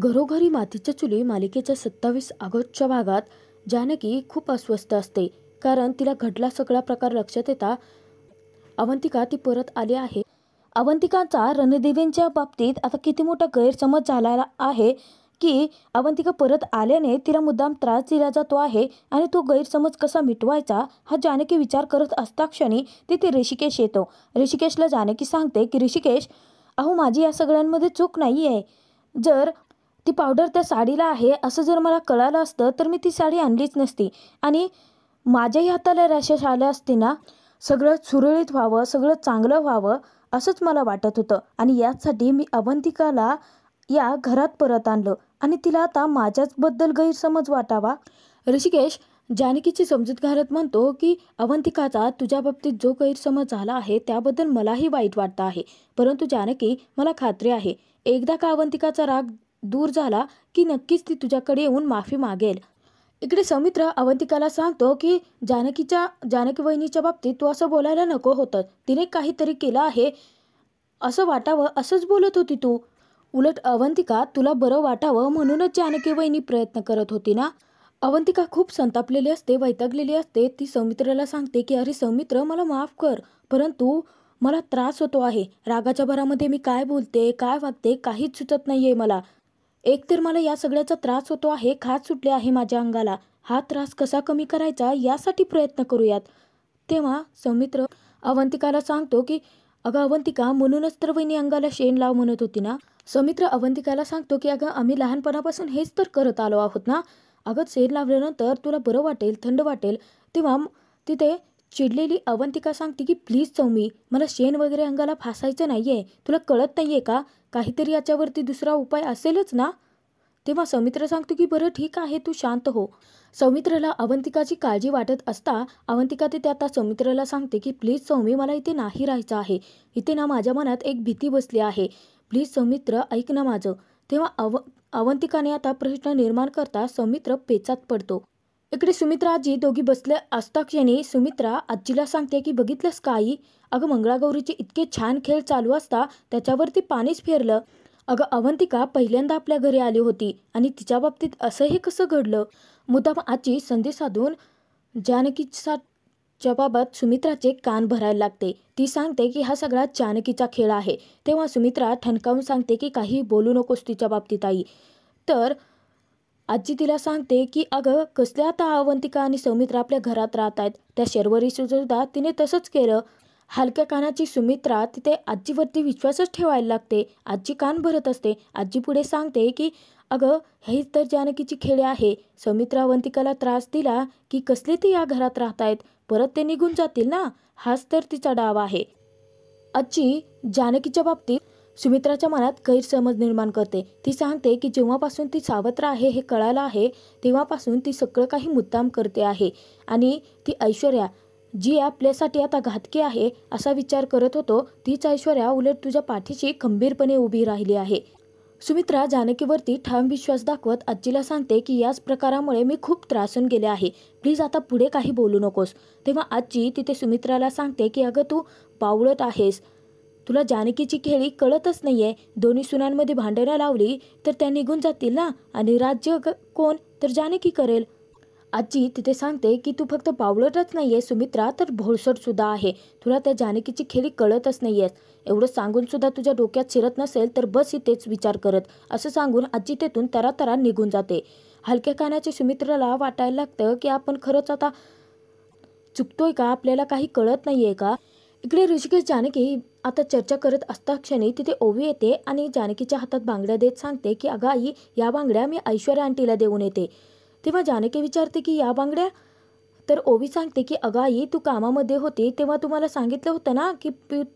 घरोघरी मातीच्या चुली मालिकेच्या सत्तावीस ऑगस्टच्या भागात जानकी खूप अस्वस्थ असते कारण तिला घडला सगळा प्रकार लक्षात येता अवंतिका ती परत आली आहे अवंतिकाचा रणदेवींच्या बाबतीत आता किती मोठा गैरसमज झाला आहे की अवंतिका परत आल्याने तिला मुद्दाम त्रास दिला जातो आहे आणि तो गैरसमज कसा मिटवायचा हा जानकी विचार करत असता क्षणी तिथे ऋषिकेश येतो ऋषिकेशला जानकी सांगते की ऋषिकेश अहो माझी या सगळ्यांमध्ये चूक नाही आहे जर ती पावडर त्या साडीला आहे असं जर मला कळालं असतं तर मी ती साडी आणलीच नसती आणि माझ्याही हाताला रॅशेस आल्या असते ना सगळं सुरळीत व्हावं सगळं चांगलं व्हावं असंच मला वाटत होतं आणि याचसाठी मी अवंतिकाला या घरात परत आणलं आणि तिला आता माझ्याचबद्दल गैरसमज वाटावा ऋषिकेश जानकीची समजूत घालत म्हणतो की अवंतिकाचा तुझ्या बाबतीत जो गैरसमज झाला आहे त्याबद्दल मलाही वाईट वाटतं आहे परंतु जानकी मला खात्री आहे एकदा का अवंतिकाचा राग दूर झाला की नक्कीच ती तुझ्याकडे येऊन माफी मागेल इकडे समित्र अवंतिकाला सांगतो की जानकीच्या जानकी वहिनीच्या बाबतीत तू असं बोलायला नको होतं तिने काहीतरी केलं आहे असं वाटावं असंच बोलत होती तू उलट अवंतिका तुला बरं वाटावं म्हणूनच जानकी वहिनी प्रयत्न करत होती ना अवंतिका खूप संतापलेली असते वैतागलेली असते ती सौमित्राला सांगते की अरे सौमित्र मला माफ कर परंतु मला त्रास होतो आहे रागाच्या भरामध्ये मी काय बोलते काय वागते काहीच सुचत नाहीये मला एक तर मला या सगळ्याचा त्रास होतो आहे खाज सुटले आहे माझ्या अंगाला हा त्रास कसा कमी करायचा यासाठी प्रयत्न करूयात तेव्हा सौमित्र अवंतिकाला सांगतो की अगं अवंतिका म्हणूनच तर वहिनी अंगाला शेण लाव म्हणत होती ना सौमित्र अवंतिकाला सांगतो की अगं आम्ही लहानपणापासून हेच तर करत आलो आहोत ना अगं शेण लावल्यानंतर तुला बरं वाटेल थंड वाटेल तेव्हा तिथे चिडलेली अवंतिका सांगते की प्लीज सौमी मला शेण वगैरे अंगाला फासायचं नाहीये तुला कळत नाहीये का काहीतरी याच्यावरती दुसरा उपाय असेलच ना तेव्हा सौमित्र सांगतो की बरं ठीक आहे तू शांत हो सौमित्रला अवंतिकाची काळजी वाटत असता अवंतिका ते आता सौमित्रला सांगते की प्लीज सौमी मला इथे नाही राहायचं आहे इथे ना माझ्या मनात एक भीती बसली आहे प्लीज सौमित्र ऐक ना माझं तेव्हा अव अवंतिकाने आता प्रश्न निर्माण करता सौमित्र पेचात पडतो इकडे सुमित्रा आजी दोघी बसले असता क्षणी सुमित्रा आजीला सांगते की बघितलंस काही अगं मंगळागौरीचे इतके छान खेळ चालू असता त्याच्यावरती पाणीच फेरलं अगं अवंतिका पहिल्यांदा आपल्या घरी आली होती आणि तिच्या बाबतीत असंही कसं घडलं मुद्दाम आजी संधी साधून जानकीच्या बाबत सुमित्राचे कान भरायला लागते ती सांगते की हा सगळा जानकीचा खेळ आहे तेव्हा सुमित्रा ठणकावून सांगते की काही बोलू नकोस तिच्या बाबतीत आई तर आजी तिला सांगते की अगं कसल्या आता अवंतिका आणि सौमित्रा आपल्या घरात राहत आहेत त्या शर्वरी सुद्धा तिने तसंच केलं हलक्या कानाची सुमित्रा तिथे आजीवरती विश्वासच ठेवायला लागते आजी कान भरत असते आजी पुढे सांगते की अगं हे तर जानकीची खेळे आहे सौमित्रा अवंतिकाला त्रास दिला की कसले ते या घरात राहत आहेत परत ते निघून जातील ना हाच तर तिचा डाव आहे आजी जानकीच्या बाबतीत सुमित्राच्या मनात गैरसमज निर्माण करते ती सांगते की जेव्हापासून ती सावत्र आहे हे कळालं आहे तेव्हापासून ती सगळं काही मुद्दाम करते आहे आणि ती ऐश्वर्या जी आपल्यासाठी आता घातकी आहे असा विचार करत होतो तीच ऐश्वर्या उलट तुझ्या पाठीशी खंबीरपणे उभी राहिली आहे सुमित्रा जानकीवरती ठाम विश्वास दाखवत आजीला सांगते की याच प्रकारामुळे मी खूप त्रासून गेले आहे प्लीज आता पुढे काही बोलू नकोस तेव्हा आजी तिथे सुमित्राला सांगते की अगं तू बावळत आहेस तुला जानकीची खेळी कळतच नाहीये दोन्ही सुनांमध्ये भांडणं लावली तर त्या निघून जातील ना आणि राज्य कोण तर जानकी करेल आजी तिथे सांगते की तू फक्त नाही आहे सुमित्रा तर भोळसट सुद्धा आहे तुला त्या जानकीची खेळी कळतच नाहीये एवढं सांगून सुद्धा तुझ्या डोक्यात शिरत नसेल तर बस ही तेच विचार करत असं सांगून आजी तेथून तरा तरा निघून जाते हलक्या कानाच्या सुमित्राला वाटायला लागतं की आपण खरंच आता चुकतोय का आपल्याला काही कळत नाहीये का इकडे ऋषिकेश जानकी आता चर्चा करत असता क्षणी तिथे ओवी येते आणि जानकीच्या हातात बांगड्या देत सांगते की अगा आई या बांगड्या मी ऐश्वर्या आंटीला देऊन येते तेव्हा जानकी विचारते की या बांगड्या तर ओवी सांगते की अगं आई तू कामामध्ये होती तेव्हा तुम्हाला सांगितलं होतं ना की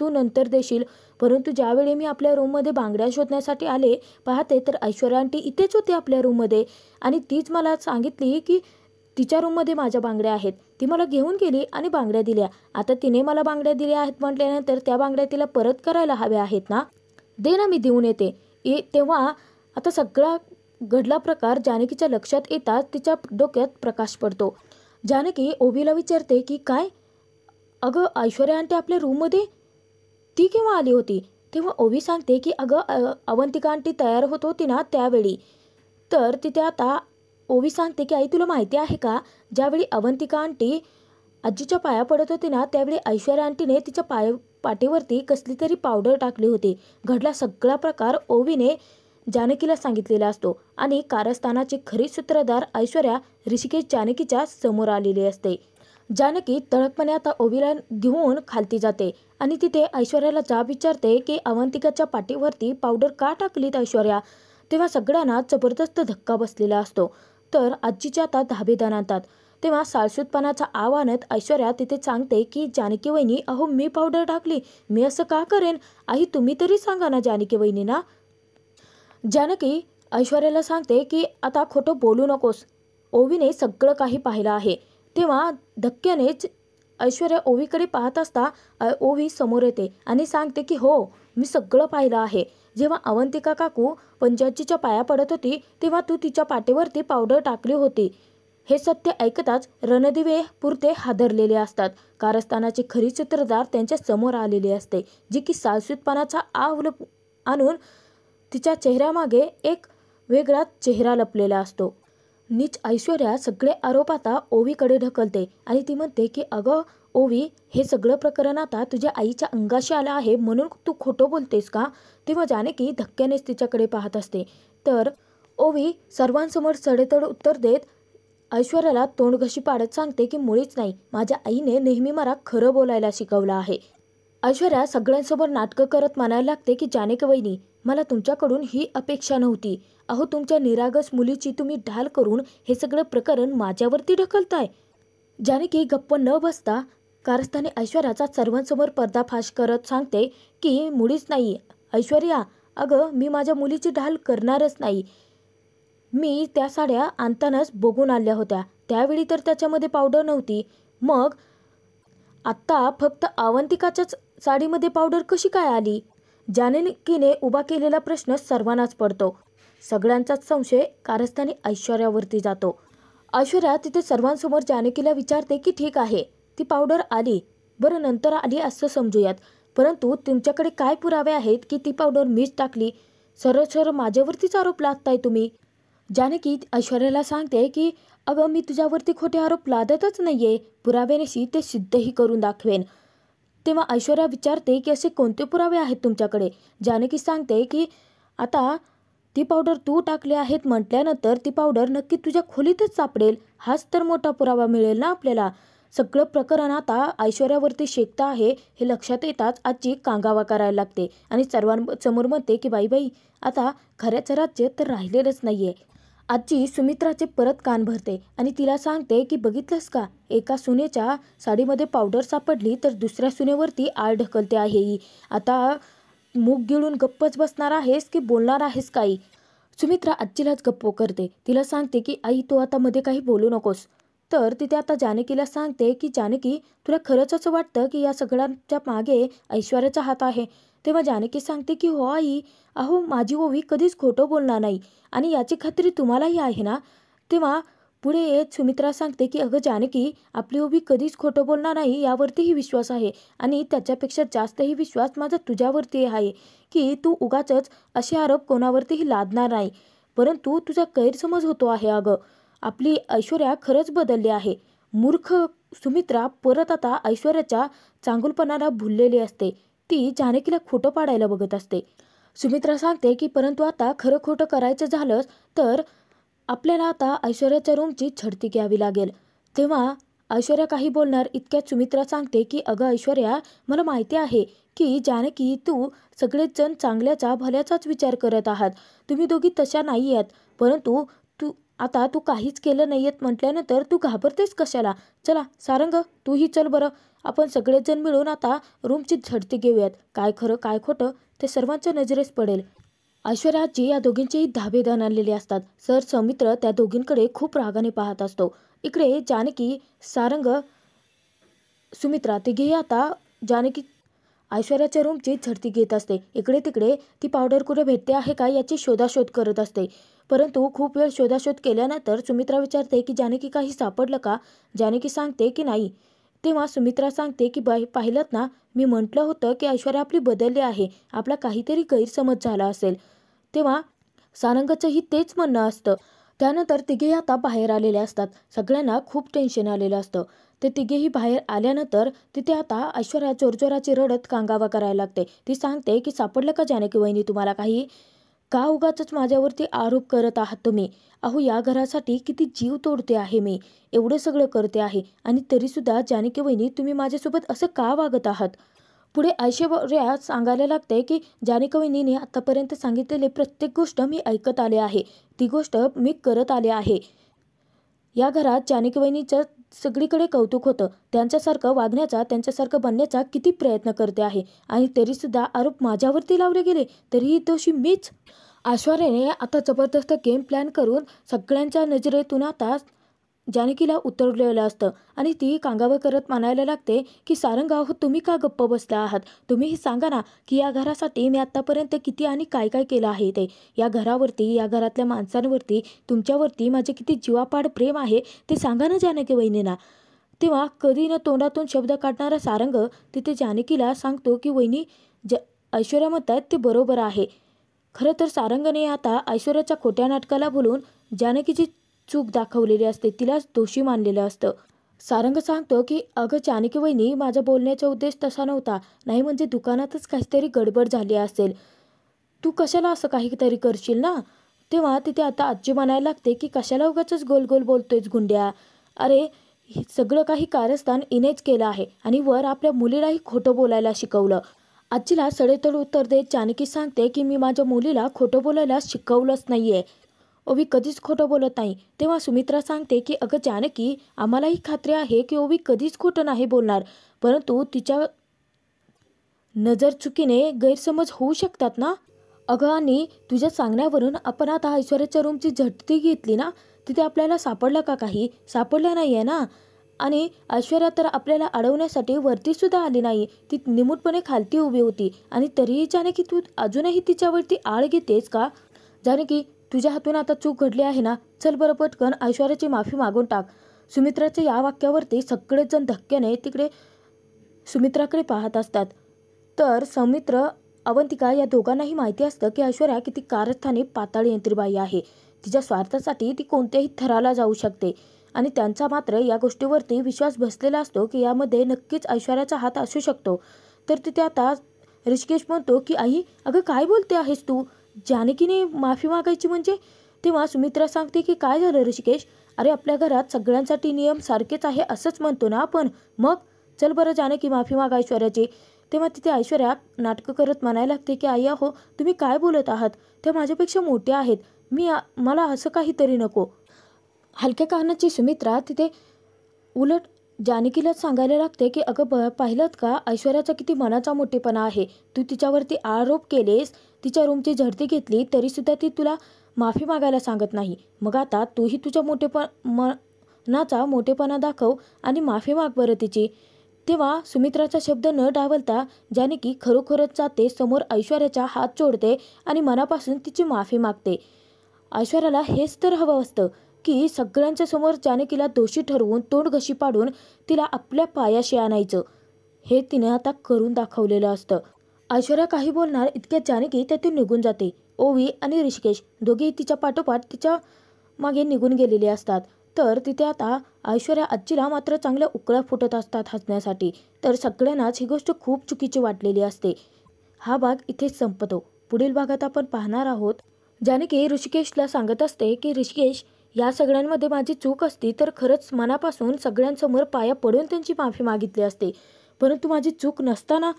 तू नंतर देशील परंतु ज्यावेळी मी आपल्या रूममध्ये बांगड्या शोधण्यासाठी आले पाहते तर ऐश्वर्या आंटी इथेच होती आपल्या रूममध्ये आणि तीच मला सांगितली की तिच्या रूममध्ये माझ्या बांगड्या आहेत ती मला घेऊन गेली आणि बांगड्या दिल्या आता तिने मला बांगड्या दिल्या आहेत म्हटल्यानंतर त्या बांगड्या तिला परत करायला हव्या आहेत ना दे ना मी देऊन येते ये तेव्हा आता सगळा घडला प्रकार जानकीच्या लक्षात येताच तिच्या डोक्यात प्रकाश पडतो जानकी ओबीला विचारते की काय अगं ऐश्वर्या आंटी आपल्या रूममध्ये ती केव्हा आली होती तेव्हा ओबी सांगते की अगं अवंतिका आंटी तयार होत होती ना त्यावेळी तर तिथे आता ओवी सांगते की आई तुला माहिती आहे का ज्यावेळी अवंतिका आंटी आजीच्या पाया पडत होती ना त्यावेळी ऐश्वर्या आंटीने तिच्या पाय पाठीवरती कसली तरी पावडर टाकली होती घडला सगळा प्रकार ओवीने जानकीला सांगितलेला असतो आणि कारस्थानाची खरी सूत्रधार ऐश्वर्या ऋषिकेश जानकीच्या समोर आलेली असते जानकी तळकपणे आता ओवीला घेऊन खालती जाते आणि तिथे ऐश्वर्याला जाब विचारते की अवंतिकाच्या पाठीवरती पावडर का टाकलीत ऐश्वर्या तेव्हा सगळ्यांना जबरदस्त धक्का बसलेला असतो तर आजीच्या आता धाबेदानातात आणतात तेव्हा साळसूतपणाचा आव ऐश्वर्या तिथे सांगते की जानकी वहिनी अहो मी पावडर टाकली मी असं का करेन आई तुम्ही तरी सांगा ना जानकी ना जानकी ऐश्वर्याला सांगते की आता खोटं बोलू नकोस ओवीने सगळं काही पाहिलं आहे तेव्हा धक्क्यानेच ऐश्वर्या ओवीकडे पाहत असता ओवी समोर येते आणि सांगते की हो मी सगळं पाहिलं आहे जेव्हा अवंतिका काकू पंचायतीच्या पाया पडत होती तेव्हा तू तिच्या पाठीवरती पावडर टाकली होती हे सत्य ऐकताच रणदिवे पुरते हादरलेले असतात कारस्थानाचे खरी चित्रदार त्यांच्या समोर आलेली असते जी की सालसूतपणाचा आवल आणून तिच्या चेहऱ्यामागे एक वेगळा चेहरा लपलेला असतो नीच ऐश्वर्या सगळे आरोप आता ओवीकडे ढकलते आणि ती म्हणते की अगं ओवी हे सगळं प्रकरण आता तुझ्या आईच्या अंगाशी आलं आहे म्हणून तू खोटं बोलतेस का तेव्हा की धक्क्यानेच तिच्याकडे पाहत असते तर ओवी सर्वांसमोर सडेतड उत्तर देत ऐश्वर्याला तोंडघशी पाडत सांगते की मुळीच नाही माझ्या आईने नेहमी मला खरं बोलायला शिकवलं आहे ऐश्वर्या सगळ्यांसमोर नाटकं करत मानायला लागते की जानकी वहिनी मला तुमच्याकडून ही अपेक्षा नव्हती अहो तुमच्या निरागस मुलीची तुम्ही ढाल करून हे सगळं प्रकरण माझ्यावरती ढकलताय जानकी गप्प न बसता कारस्थानी ऐश्वर्याचा सर्वांसमोर पर्दाफाश करत सांगते की मुळीच नाही ऐश्वर्या अगं मी माझ्या मुलीची ढाल करणारच नाही मी त्या साड्या आणतानाच बघून आल्या होत्या त्यावेळी तर त्याच्यामध्ये पावडर नव्हती मग आत्ता फक्त अवंतिकाच्याच साडीमध्ये पावडर कशी काय आली जानकीने उभा केलेला प्रश्न सर्वांनाच पडतो सगळ्यांचाच संशय कारस्थानी ऐश्वर्यावरती जातो ऐश्वर्या तिथे सर्वांसमोर जानकीला विचारते की ठीक आहे ती पावडर आली बरं नंतर आली असं समजूयात परंतु तुमच्याकडे काय पुरावे आहेत की ती पावडर मीच टाकली सरळ सरळ माझ्यावरतीच आरोप लादताय तुम्ही जानकी ऐश्वर्याला सांगते की अगं मी तुझ्यावरती खोटे आरोप लादतच नाहीये पुराव्यानेशी ते सिद्धही करून दाखवेन तेव्हा ऐश्वर्या विचारते की असे कोणते पुरावे आहेत तुमच्याकडे जानकी सांगते की आता ती पावडर तू टाकली आहेत म्हटल्यानंतर ती पावडर नक्की तुझ्या खोलीतच सापडेल हाच तर मोठा पुरावा मिळेल ना आपल्याला सगळं प्रकरण आता ऐश्वर्यावरती शेकतं आहे हे लक्षात येताच आजी कांगावा करायला लागते आणि सर्वांसमोर म्हणते की बाई बाई आता खऱ्याचं राज्य तर राहिलेलंच नाहीये आजी सुमित्राचे परत कान भरते आणि तिला सांगते की बघितलंस का एका सुनेच्या साडीमध्ये पावडर सापडली तर दुसऱ्या सुनेवरती आळ ढकलते आहे ही आता मूग गिळून गप्पच बसणार आहेस की बोलणार आहेस काही सुमित्रा आजीलाच गप्प करते तिला सांगते की आई तू आता मध्ये काही बोलू नकोस तर तिथे आता जानकीला सांगते की जानकी तुला खरंच असं वाटतं की या सगळ्यांच्या मागे ऐश्वर्याचा हात आहे तेव्हा जानकी सांगते की हो आई अहो माझी ओवी कधीच खोटं बोलणार नाही आणि याची खात्री तुम्हालाही आहे ना तेव्हा पुढे येत सुमित्रा सांगते की अगं जानकी आपली ओबी कधीच खोटं बोलणार नाही यावरतीही विश्वास आहे आणि त्याच्यापेक्षा जास्तही विश्वास माझा तुझ्यावरती आहे की तू उगाच असे आरोप कोणावरतीही लादणार नाही परंतु तुझा गैरसमज होतो आहे अगं आपली ऐश्वर्या खरंच बदलली आहे मूर्ख सुमित्रा परत आता ऐश्वर्याच्या चांगुलपणाला भुललेली असते ती जानकीला खोटं पाडायला बघत असते सुमित्रा सांगते की परंतु आता खरं खोटं करायचं झालंच तर आपल्याला आता ऐश्वर्याच्या रूमची छडती घ्यावी लागेल तेव्हा ऐश्वर्या काही बोलणार इतक्यात सुमित्रा सांगते की अगं ऐश्वर्या मला माहिती आहे की जानकी तू सगळेच जण चांगल्याचा भल्याचाच विचार करत आहात तुम्ही दोघी तशा नाही आहात परंतु तू आता तू काहीच केलं नाही आहेत म्हटल्यानंतर तू घाबरतेस कशाला चला सारंग तूही चल बरं आपण सगळेजण मिळून आता रूमची झडती घेऊयात काय खरं काय खोटं ते सर्वांच्या नजरेस पडेल ऐश्वर्याची या दोघींचेही धाबेदान आलेले असतात सर सौमित्र त्या दोघींकडे खूप रागाने पाहत असतो इकडे जानकी सारंग सुमित्रा तिघेही आता जानकी ऐश्वर्याच्या रूमची झडती घेत असते इकडे तिकडे ती पावडर कुठे भेटते आहे का याची शोधाशोध करत असते परंतु खूप वेळ शोधाशोध केल्यानंतर सुमित्रा विचारते की जानकी काही सापडलं का जानकी सांगते की नाही तेव्हा सुमित्रा सांगते की बाई पाहिलं ना मी म्हटलं होतं की ऐश्वर्या आपली बदलली आहे आपला काहीतरी गैरसमज झाला असेल तेव्हा सारंगाचंही तेच म्हणणं असतं त्यानंतर तिघेही आता बाहेर आलेले असतात सगळ्यांना खूप टेन्शन आलेलं असतं ते तिघेही बाहेर आल्यानंतर तिथे आता ऐश्वर्या चोरचोराची रडत कांगावा करायला लागते ती सांगते की सापडलं का जानकी वहिनी तुम्हाला काही का उगाच माझ्यावरती आरोप करत आहात तुम्ही अहो या घरासाठी किती जीव तोडते आहे मी एवढं सगळं करते आहे आणि तरीसुद्धा जानकी वहिनी तुम्ही माझ्यासोबत असं का वागत आहात पुढे ऐश्वर्या सांगायला लागते की जानेकविनीने आतापर्यंत सांगितलेली प्रत्येक गोष्ट मी ऐकत आले आहे ती गोष्ट मी करत आले आहे या घरात जानेकवहिनीचं सगळीकडे कौतुक होतं त्यांच्यासारखं वागण्याचा त्यांच्यासारखं बनण्याचा किती प्रयत्न करते आहे आणि तरीसुद्धा आरोप माझ्यावरती लावले गेले तरीही तोशी मीच आश्वार्याने आता जबरदस्त गेम प्लॅन करून सगळ्यांच्या नजरेतून आता जानकीला उतरलेलं असतं आणि ती कांगावर करत म्हणायला लागते की हो तुम्ही का गप्प बसला आहात तुम्ही हे सांगा ना की या घरासाठी मी आत्तापर्यंत किती आणि काय काय केलं आहे ते या घरावरती या घरातल्या माणसांवरती तुमच्यावरती माझे किती जीवापाड प्रेम आहे ते सांगा ना जानकी वहिनींना तेव्हा कधी न तोंडातून शब्द काढणारा सारंग तिथे जानकीला सांगतो की वहिनी ज ऐश्वर्या आहेत ते बरोबर आहे खरं तर सारंगने आता ऐश्वर्याच्या खोट्या नाटकाला बोलून जानकीची चूक दाखवलेली असते तिलाच दोषी मानलेलं असतं सारंग सांगतो की अगं चाणकी वहिनी माझा बोलण्याचा उद्देश तसा नव्हता नाही म्हणजे दुकानातच काहीतरी गडबड झाली असेल तू कशाला असं काहीतरी करशील ना तेव्हा तिथे आता आजी म्हणायला लागते की कशाला उगाच गोल गोल बोलतोयच गुंड्या अरे सगळं काही कारस्थान इनेच केलं आहे आणि वर आपल्या मुलीलाही खोटं बोलायला शिकवलं आजीला सडेतड उत्तर देत जानकी सांगते की मी माझ्या मुलीला खोटं बोलायला शिकवलंच नाहीये ओवी कधीच खोटं बोलत नाही तेव्हा सुमित्रा सांगते की अगं जानकी आम्हालाही खात्री आहे की ओवी कधीच खोटं नाही बोलणार परंतु तिच्या नजर चुकीने गैरसमज होऊ शकतात ना अगं आणि तुझ्या सांगण्यावरून आपण आता ऐश्वर्याच्या रूमची झटती घेतली ना तिथे आपल्याला सापडलं का काही सापडलं नाही आहे ना आणि ऐश्वर्या तर आपल्याला अडवण्यासाठी वरतीसुद्धा आली नाही ती निमूटपणे खालती उभी होती आणि तरीही जाने की तू अजूनही तिच्यावरती आळ घेतेस का जाने की तुझ्या हातून आता चूक घडली आहे ना चल बरं पटकन ऐश्वर्याची माफी मागून टाक सुमित्राच्या या वाक्यावरती सगळेजण धक्क्याने तिकडे सुमित्राकडे पाहत असतात तर सौमित्र अवंतिका या दोघांनाही माहिती असतं की ऐश्वर्या किती कारस्थानी पाताळ यंत्रीबाई आहे तिच्या स्वार्थासाठी ती कोणत्याही थराला जाऊ शकते आणि त्यांचा मात्र या गोष्टीवरती विश्वास बसलेला असतो की यामध्ये नक्कीच ऐश्वर्याचा हात असू शकतो तर तिथे आता ऋषिकेश म्हणतो की आई अगं काय बोलते आहेस तू जानकीने माफी मागायची म्हणजे तेव्हा सुमित्रा सांगते की काय झालं ऋषिकेश अरे आपल्या घरात सगळ्यांसाठी नियम सारखेच आहे असंच म्हणतो ना आपण मग चल बरं जानकी माफी मागा ऐश्वर्याची तेव्हा तिथे ऐश्वर्या नाटकं करत म्हणायला लागते की आई हो तुम्ही काय बोलत आहात त्या माझ्यापेक्षा मोठ्या आहेत मी मला असं काहीतरी नको हलक्या कारणाची सुमित्रा तिथे उलट जानकीलाच सांगायला लागते की अगं ब पाहिलं का ऐश्वर्याचा किती मनाचा मोठेपणा आहे तू तिच्यावरती आरोप केलेस तिच्या रूमची झडती घेतली तरीसुद्धा ती तुला माफी मागायला सांगत नाही मग आता तूही तुझ्या मोठेपणाचा मनाचा मोठेपणा दाखव आणि माफी माग बरं तिची तेव्हा सुमित्राचा शब्द न डावलता की खरोखरच जाते समोर ऐश्वर्याचा हात जोडते आणि मनापासून तिची माफी मागते ऐश्वर्याला हेच तर हवं असतं की सगळ्यांच्या समोर जानकीला दोषी ठरवून तोंड घशी पाडून तिला आपल्या पायाशी आणायचं हे तिने आता करून दाखवलेलं असतं ऐश्वर्या काही बोलणार इतक्या जानकी त्यातून निघून जाते ओवी आणि ऋषिकेश दोघेही तिच्या पाठोपाठ तिच्या मागे निघून गेलेले असतात तर तिथे आता ऐश्वर्या आजीला मात्र चांगल्या उकळ्या फुटत असतात हसण्यासाठी तर सगळ्यांनाच ही गोष्ट खूप चुकीची वाटलेली असते हा भाग इथेच संपतो पुढील भागात आपण पाहणार आहोत जानकी ऋषिकेशला सांगत असते की ऋषिकेश या सगळ्यांमध्ये माझी चूक असती तर खरंच मनापासून सगळ्यांसमोर पाया पडून त्यांची माफी मागितली असते परंतु माझी चूक नसताना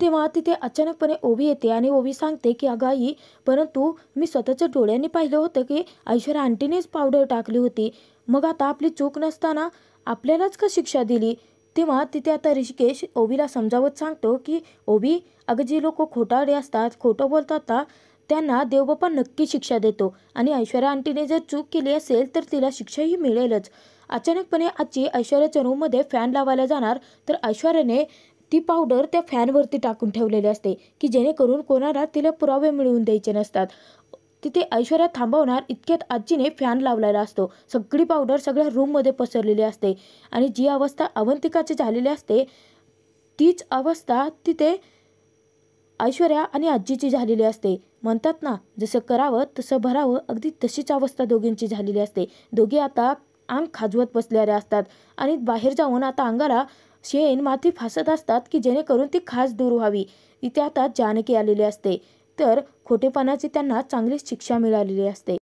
तेव्हा तिथे अचानकपणे ओबी येते आणि ओबी सांगते की अगं आई परंतु मी स्वतःच्या डोळ्यांनी पाहिलं होतं की ऐश्वर्या आंटीनेच पावडर टाकली होती मग आता आपली चूक नसताना आपल्यालाच का शिक्षा दिली तेव्हा तिथे आता ऋषिकेश ओबीला समजावत सांगतो की ओबी अगं जे लोक खोटाडे असतात खोटं बोलतात त्यांना देवबाप्पा नक्की शिक्षा देतो आणि ऐश्वर्या आंटीने जर चूक केली असेल तर तिला शिक्षाही मिळेलच अचानकपणे आजची ऐश्वर्याच्या रूममध्ये फॅन लावायला जाणार तर ऐश्वर्याने ती पावडर त्या फॅनवरती टाकून ठेवलेली असते की जेणेकरून कोणाला तिला पुरावे मिळवून द्यायचे नसतात तिथे ऐश्वर्या थांबवणार इतक्यात आजीने फॅन लावलेला असतो सगळी पावडर सगळ्या रूममध्ये पसरलेली असते आणि जी अवस्था अवंतिकाची झालेली असते तीच अवस्था तिथे ऐश्वर्या आणि आजीची झालेली असते म्हणतात ना जसं करावं तसं भरावं अगदी तशीच अवस्था दोघींची झालेली असते दोघे आता अंग खाजवत बसलेले असतात आणि बाहेर जाऊन आता अंगाला शेण माती फासत असतात की जेणेकरून ती खास दूर व्हावी इथे आता जानकी आलेली असते तर खोटेपणाची त्यांना चांगलीच शिक्षा मिळालेली असते